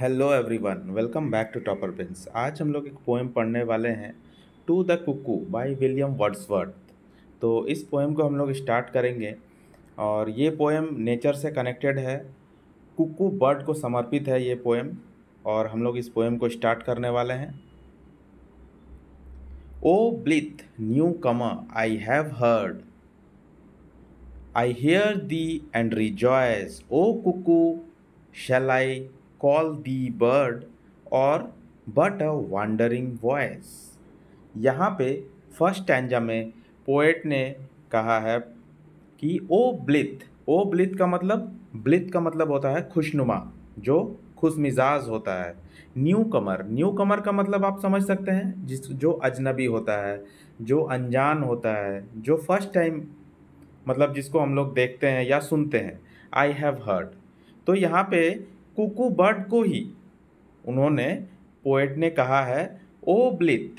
hello everyone welcome back to Topper Prince आज हम लोग एक पोएम पढ़ने वाले हैं to the cuckoo by William Wordsworth तो इस पोएम को हम लोग स्टार्ट करेंगे और ये पोएम नेचर से कनेक्टेड है कुकू बर्ड को समर्पित है ये पोएम और हम लोग इस पोएम को स्टार्ट करने वाले हैं O blithe newcomer I have heard I hear thee and rejoice O cuckoo shall I call thee bird और बट अ वांडरिंग वॉइस यहाँ पे फर्स्ट टेंजा में पोएट ने कहा है कि ओ ब्लिथ ओ ब्लिथ का मतलब ब्लिथ का मतलब होता है खुशनुमा जो खुश मिजाज होता है न्यू कमर न्यू कमर का मतलब आप समझ सकते हैं जिस जो अजनबी होता है जो अनजान होता है जो फर्स्ट टाइम मतलब जिसको हम लोग देखते हैं या सुनते हैं आई हैव हर्ड तो यहाँ पे कुकू बर्ड को ही उन्होंने पोएट ने कहा है ओ ब्लित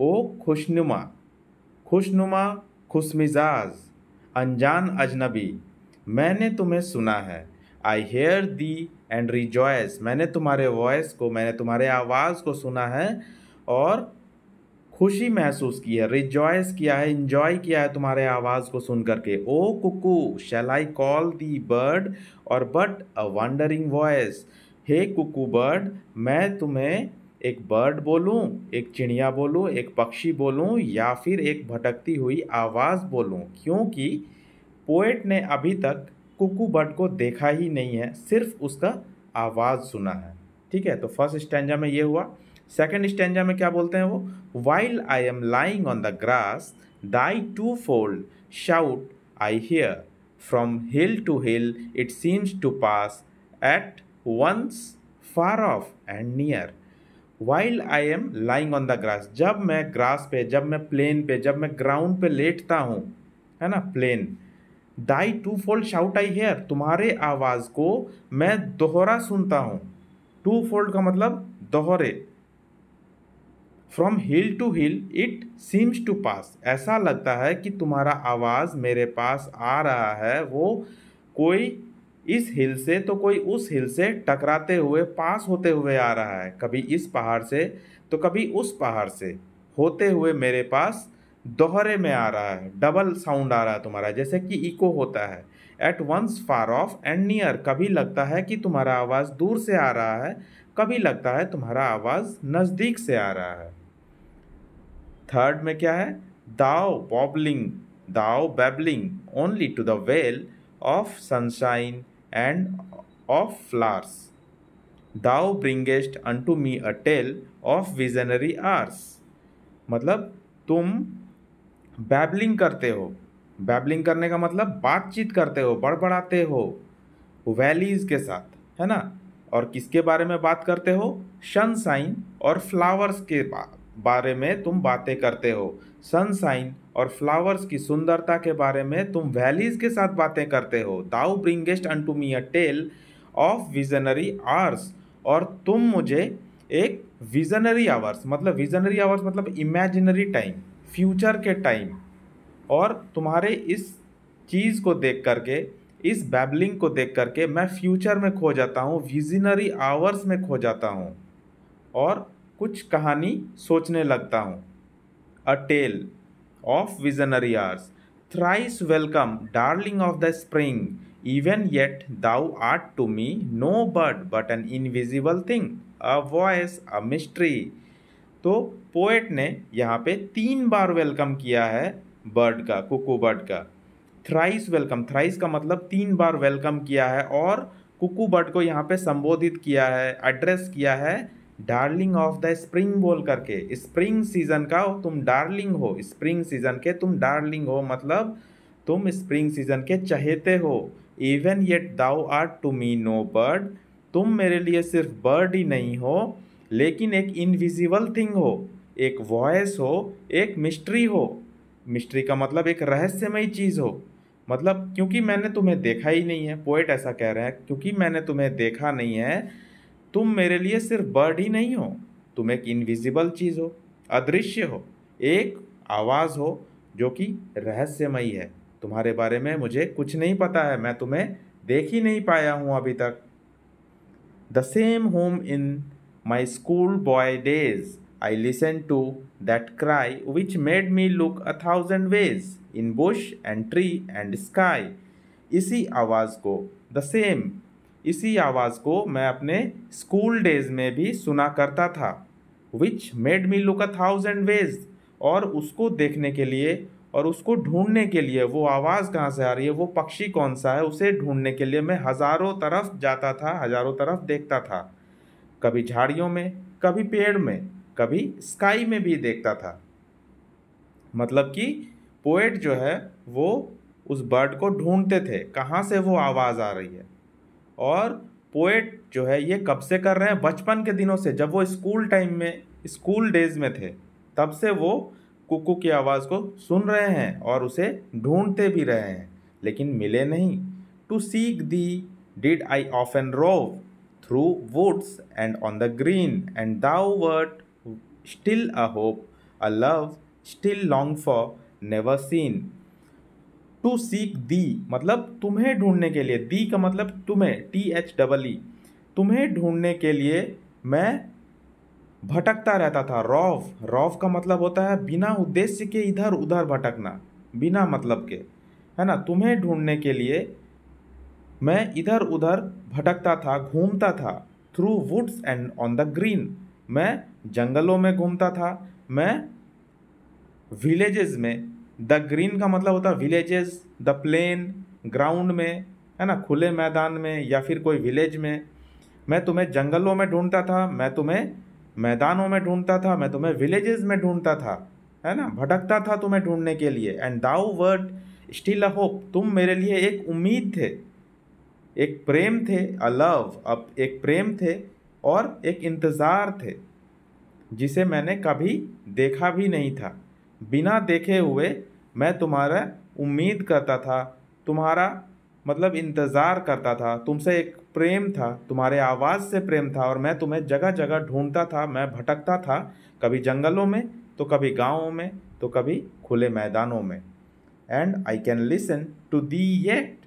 ओ खुशनुमा खुशनुमा खुशमिजाज अनजान अजनबी मैंने तुम्हें सुना है I hear thee and rejoice मैंने तुम्हारे वॉयस को मैंने तुम्हारे आवाज़ को सुना है और खुशी महसूस की है रिजॉयस किया है इंजॉय किया है तुम्हारे आवाज़ को सुन करके O cuckoo shall I call thee bird और बट अ वंडरिंग वॉयस हे कुकू बर्ड मैं तुम्हें एक बर्ड बोलूं एक चिड़िया बोलूं एक पक्षी बोलूं या फिर एक भटकती हुई आवाज़ बोलूं क्योंकि पोएट ने अभी तक कुकू बर्ड को देखा ही नहीं है सिर्फ उसका आवाज़ सुना है ठीक है तो फर्स्ट स्टैंजा में ये हुआ सेकेंड स्टेंजा में क्या बोलते हैं वो while I am lying on the grass thy twofold shout I hear from hill to hill it seems to pass at once far off and near while I am lying on the grass जब मैं grass पे जब मैं plane पे जब मैं ground पे लेटता हूँ है ना plain thy twofold shout I hear तुम्हारे आवाज़ को मैं दोहरा सुनता हूँ टू फोल्ड का मतलब दोहरे from hill to hill it seems to pass ऐसा लगता है कि तुम्हारा आवाज़ मेरे पास आ रहा है वो कोई इस हिल से तो कोई उस हिल से टकराते हुए पास होते हुए आ रहा है कभी इस पहाड़ से तो कभी उस पहाड़ से होते हुए मेरे पास दोहरे में आ रहा है डबल साउंड आ रहा है तुम्हारा जैसे कि इको होता है at once far off and near कभी लगता है कि तुम्हारा आवाज़ दूर से आ रहा है कभी लगता है तुम्हारा आवाज़ नज़दीक से आ रहा है थर्ड में क्या है though babbling though babbling only to the vale of sunshine and of flowers thou bringest unto me a tale of visionary hours मतलब तुम बैबलिंग करते हो बैबलिंग करने का मतलब बातचीत करते हो बड़बड़ाते हो वैलीज के साथ है ना और किसके बारे में बात करते हो सनसाइन और फ्लावर्स के बारे में तुम बातें करते हो सनसाइन और फ्लावर्स की सुंदरता के बारे में तुम वैलीज के साथ बातें करते हो thou bringest unto me a tale of visionary hours और तुम मुझे एक विजनरी आवर्स मतलब विजनरी आवर्स मतलब इमेजिनरी टाइम फ्यूचर के टाइम और तुम्हारे इस चीज़ को देख करके इस बैबलिंग को देख करके मैं फ्यूचर में खो जाता हूँ विजनरी आवर्स में खो जाता हूँ और कुछ कहानी सोचने लगता हूँ a tale of visionary hours thrice welcome darling of the spring even yet thou art to me no bird but an invisible thing a voice a mystery तो पोएट ने यहाँ पे तीन बार वेलकम किया है बर्ड का कुकू बर्ड का thrice welcome thrice का मतलब तीन बार वेलकम किया है और कुकू बर्ड को यहाँ पे संबोधित किया है एड्रेस किया है डार्लिंग ऑफ द स्प्रिंग बोल करके स्प्रिंग सीजन का तुम डार्लिंग हो स्प्रिंग सीजन के तुम डार्लिंग हो मतलब तुम स्प्रिंग सीजन के चहेते हो even yet thou art to me no bird तुम मेरे लिए सिर्फ बर्ड ही नहीं हो लेकिन एक इनविजिबल थिंग हो एक वॉयस हो एक मिस्ट्री हो मिस्ट्री का मतलब एक रहस्यमय चीज़ हो मतलब क्योंकि मैंने तुम्हें देखा ही नहीं है पोइट ऐसा कह रहे हैं क्योंकि मैंने तुम्हें देखा नहीं है तुम मेरे लिए सिर्फ बर्ड ही नहीं हो तुम एक इनविजिबल चीज़ हो अदृश्य हो एक आवाज़ हो जो कि रहस्यमयी है तुम्हारे बारे में मुझे कुछ नहीं पता है मैं तुम्हें देख ही नहीं पाया हूँ अभी तक the same whom in my schoolboy days I listen to that cry which made me look a thousand ways in bush and tree and sky इसी आवाज़ को द सेम इसी आवाज़ को मैं अपने स्कूल डेज में भी सुना करता था which made me look a thousand ways और उसको देखने के लिए और उसको ढूंढने के लिए वो आवाज़ कहाँ से आ रही है वो पक्षी कौन सा है उसे ढूंढने के लिए मैं हज़ारों तरफ जाता था हज़ारों तरफ देखता था कभी झाड़ियों में कभी पेड़ में कभी स्काई में भी देखता था मतलब कि पोएट जो है वो उस बर्ड को ढूंढते थे कहाँ से वो आवाज़ आ रही है और पोएट जो है ये कब से कर रहे हैं बचपन के दिनों से जब वो स्कूल टाइम में स्कूल डेज में थे तब से वो कुकू की आवाज़ को सुन रहे हैं और उसे ढूंढते भी रहे हैं लेकिन मिले नहीं to seek thee did I often rove through woods and on the green and thou wert still a hope a love still long for never seen to seek thee मतलब तुम्हें ढूंढने के लिए दी का मतलब तुम्हें टी एच डबल ई तुम्हें ढूंढने के लिए मैं भटकता रहता था रॉफ रॉफ का मतलब होता है बिना उद्देश्य के इधर उधर भटकना बिना मतलब के है ना तुम्हें ढूंढने के लिए मैं इधर उधर भटकता था घूमता था through woods and on the green मैं जंगलों में घूमता था मैं विलेजेस में द ग्रीन का मतलब होता है विलेजेस द प्लेन ग्राउंड में है ना खुले मैदान में या फिर कोई विलेज में मैं तुम्हें जंगलों में ढूंढता था मैं तुम्हें मैदानों में ढूंढता था मैं तुम्हें विलेजेस में ढूंढता था है ना भटकता था तुम्हें ढूंढने के लिए and thou wert still a hope तुम मेरे लिए एक उम्मीद थे एक प्रेम थे अ लव अब एक प्रेम थे और एक इंतज़ार थे जिसे मैंने कभी देखा भी नहीं था बिना देखे हुए मैं तुम्हारा उम्मीद करता था तुम्हारा मतलब इंतज़ार करता था तुमसे एक प्रेम था तुम्हारे आवाज़ से प्रेम था और मैं तुम्हें जगह जगह ढूंढता था मैं भटकता था कभी जंगलों में तो कभी गाँवों में तो कभी खुले मैदानों में and I can listen to thee yet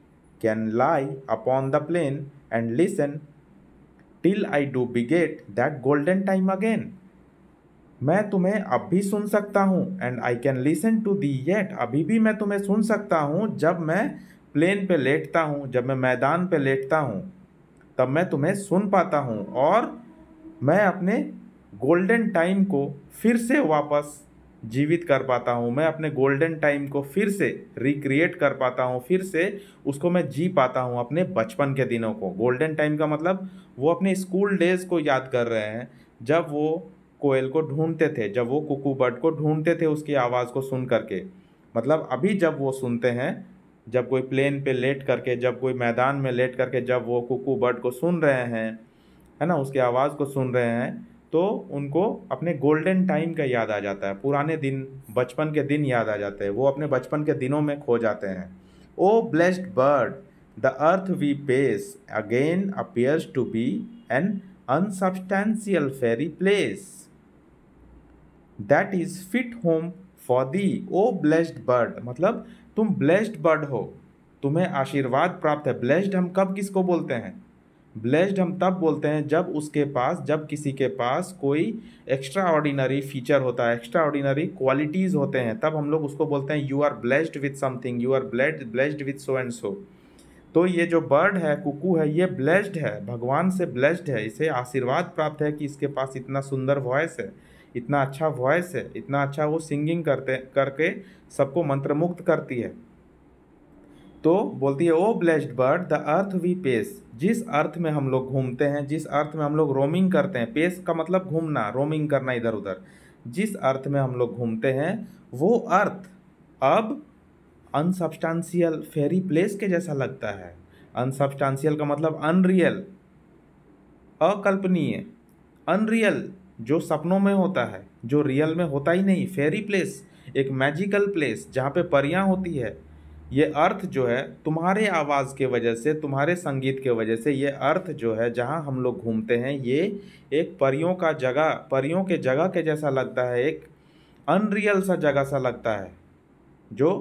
can lie upon the plain and listen till I do beget that golden time again मैं तुम्हें अब भी सुन सकता हूँ and I can listen to thee yet अभी भी मैं तुम्हें सुन सकता हूँ जब मैं प्लेन पे लेटता हूँ जब मैं मैदान पे लेटता हूँ तब मैं तुम्हें सुन पाता हूँ और मैं अपने गोल्डन टाइम को फिर से वापस जीवित कर पाता हूँ मैं अपने गोल्डन टाइम को फिर से रिक्रिएट कर पाता हूँ फिर से उसको मैं जी पाता हूँ अपने बचपन के दिनों को गोल्डन टाइम का मतलब वो अपने स्कूल डेज़ को याद कर रहे हैं जब वो कोयल को ढूंढते थे जब वो कुकू बर्ड को ढूंढते थे उसकी आवाज़ को सुन करके मतलब अभी जब वो सुनते हैं जब कोई प्लेन पे लेट करके जब कोई मैदान में लेट करके जब वो कुकू बर्ड को सुन रहे हैं है ना उसकी आवाज़ को सुन रहे हैं तो उनको अपने गोल्डन टाइम का याद आ जाता है पुराने दिन बचपन के दिन याद आ जाते हैं वो अपने बचपन के दिनों में खो जाते हैं O blessed bird the earth we pace again appears to be an unsubstantial faery place that is fit home for thee O blessed bird मतलब तुम ब्लेस्ड बर्ड हो तुम्हें आशीर्वाद प्राप्त है ब्लेस्ड हम कब किसको बोलते हैं ब्लेस्ड हम तब बोलते हैं जब उसके पास जब किसी के पास कोई एक्स्ट्रा ऑर्डिनरी फीचर होता है एक्स्ट्रा ऑर्डिनरी क्वालिटीज़ होते हैं तब हम लोग उसको बोलते हैं you are blessed with something you are blade blessed with so and so तो ये जो बर्ड है कुकू है ये ब्लेस्ड है भगवान से ब्लेस्ड है इसे आशीर्वाद प्राप्त है कि इसके पास इतना सुंदर वॉयस है इतना अच्छा वॉइस है इतना अच्छा वो सिंगिंग करते करके सबको मंत्रमुग्ध करती है तो बोलती है O blessed bird the earth we pace जिस अर्थ में हम लोग घूमते हैं जिस अर्थ में हम लोग रोमिंग करते हैं पेस का मतलब घूमना रोमिंग करना इधर उधर जिस अर्थ में हम लोग घूमते हैं वो अर्थ अब अनसब्सटानशियल फेरी प्लेस के जैसा लगता है अनसब्सटानशियल का मतलब अनरियल अकल्पनीय अनरियल जो सपनों में होता है जो रियल में होता ही नहीं फेरी प्लेस एक मैजिकल प्लेस जहाँ पे परियाँ होती है ये अर्थ जो है तुम्हारे आवाज़ के वजह से तुम्हारे संगीत के वजह से ये अर्थ जो है जहाँ हम लोग घूमते हैं ये एक परियों का जगह परियों के जगह के जैसा लगता है एक अनरियल सा जगह सा लगता है जो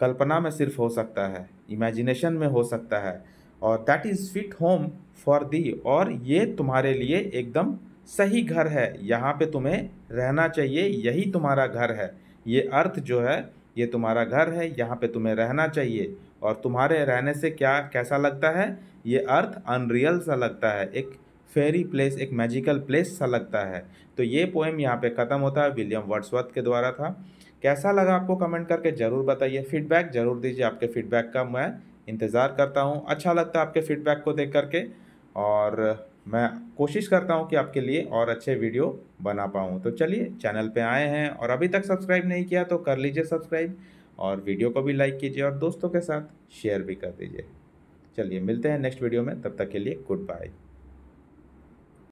कल्पना में सिर्फ हो सकता है इमेजिनेशन में हो सकता है और that is fit home for thee और ये तुम्हारे लिए एकदम सही घर है यहाँ पे तुम्हें रहना चाहिए यही तुम्हारा घर है ये अर्थ जो है ये तुम्हारा घर है यहाँ पे तुम्हें रहना चाहिए और तुम्हारे रहने से क्या कैसा लगता है ये अर्थ अनरियल सा लगता है एक फेरी प्लेस एक मैजिकल प्लेस सा लगता है तो ये पोएम यहाँ पे ख़त्म होता है विलियम वर्ड्सवर्थ के द्वारा था कैसा लगा आपको कमेंट करके ज़रूर बताइए फीडबैक ज़रूर दीजिए आपके फीडबैक का मैं इंतज़ार करता हूँ अच्छा लगता है आपके फीडबैक को देख करके और मैं कोशिश करता हूँ कि आपके लिए और अच्छे वीडियो बना पाऊँ तो चलिए चैनल पे आए हैं और अभी तक सब्सक्राइब नहीं किया तो कर लीजिए सब्सक्राइब और वीडियो को भी लाइक कीजिए और दोस्तों के साथ शेयर भी कर दीजिए चलिए मिलते हैं नेक्स्ट वीडियो में तब तक के लिए गुड बाय